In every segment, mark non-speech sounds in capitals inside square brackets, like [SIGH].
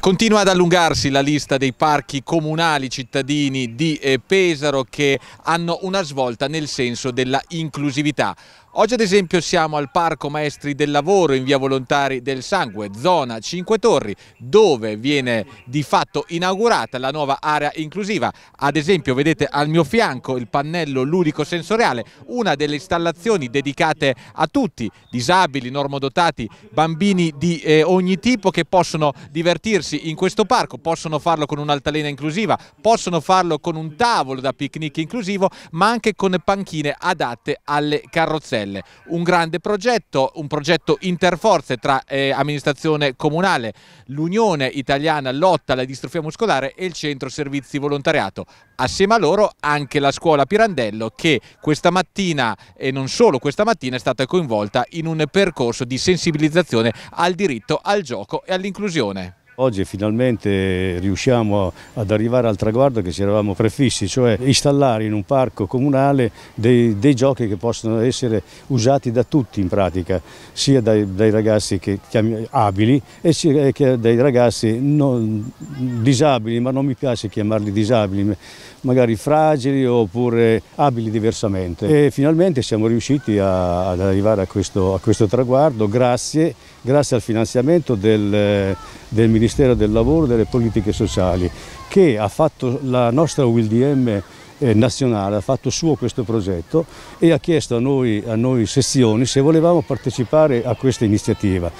Continua ad allungarsi la lista dei parchi comunali cittadini di eh, Pesaro che hanno una svolta nel senso della inclusività. Oggi ad esempio siamo al Parco Maestri del Lavoro in via Volontari del Sangue, zona 5 Torri, dove viene di fatto inaugurata la nuova area inclusiva. Ad esempio vedete al mio fianco il pannello ludico sensoriale, una delle installazioni dedicate a tutti, disabili, normodotati, bambini di eh, ogni tipo che possono divertirsi diversi in questo parco, possono farlo con un'altalena inclusiva, possono farlo con un tavolo da picnic inclusivo, ma anche con panchine adatte alle carrozzelle. Un grande progetto, un progetto interforze tra eh, amministrazione comunale, l'Unione Italiana Lotta alla Distrofia Muscolare e il Centro Servizi Volontariato. Assieme a loro anche la scuola Pirandello che questa mattina e non solo questa mattina è stata coinvolta in un percorso di sensibilizzazione al diritto al gioco e all'inclusione. Oggi finalmente riusciamo ad arrivare al traguardo che ci eravamo prefissi, cioè installare in un parco comunale dei, dei giochi che possono essere usati da tutti in pratica, sia dai, dai ragazzi che chiami, abili e sia che dai ragazzi non, disabili, ma non mi piace chiamarli disabili, magari fragili oppure abili diversamente. E finalmente siamo riusciti a, ad arrivare a questo, a questo traguardo grazie, grazie al finanziamento del del Ministero del Lavoro e delle Politiche Sociali che ha fatto la nostra ULDM eh, nazionale, ha fatto suo questo progetto e ha chiesto a noi, a noi sezioni se volevamo partecipare a questa iniziativa.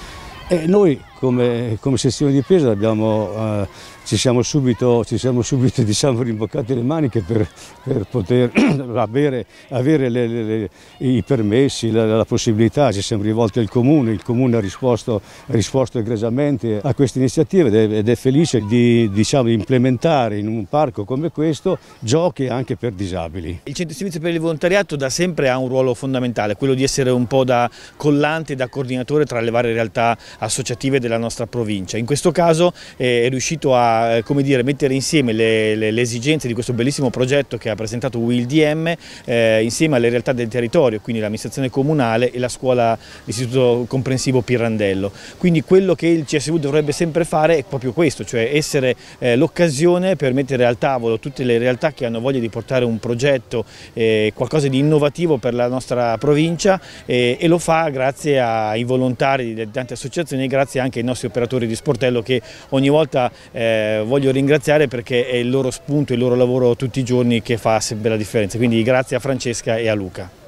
E noi come, come sezione di peso abbiamo, eh, ci siamo subito, ci siamo subito [LAUGHS] diciamo, rimboccati le maniche per, per poter [CLEARS THROAT] avere, avere le, le, le, i permessi, la, la, possibilità, ci siamo rivolti al Comune, il Comune ha risposto, ha risposto egregiamente a questa iniziativa ed è, ed è felice di diciamo, implementare in un parco come questo giochi anche per disabili. Il Centro di Servizio per il Volontariato da sempre ha un ruolo fondamentale, quello di essere un po' da collante, da coordinatore tra le varie realtà associative della della nostra provincia. In questo caso eh, è riuscito a eh, dire, mettere insieme le, le, le, esigenze di questo bellissimo progetto che ha presentato WILDM eh, insieme alle realtà del territorio, quindi l'amministrazione comunale e la scuola, l'istituto comprensivo Pirandello. Quindi quello che il CSV dovrebbe sempre fare è proprio questo, cioè essere eh, l'occasione per mettere al tavolo tutte le realtà che hanno voglia di portare un progetto, eh, qualcosa di innovativo per la nostra provincia eh, e lo fa grazie ai volontari di tante associazioni e grazie anche i nostri operatori di sportello che ogni volta eh, voglio ringraziare perché è il loro spunto, il loro lavoro tutti i giorni che fa sempre la differenza. Quindi grazie a Francesca e a Luca.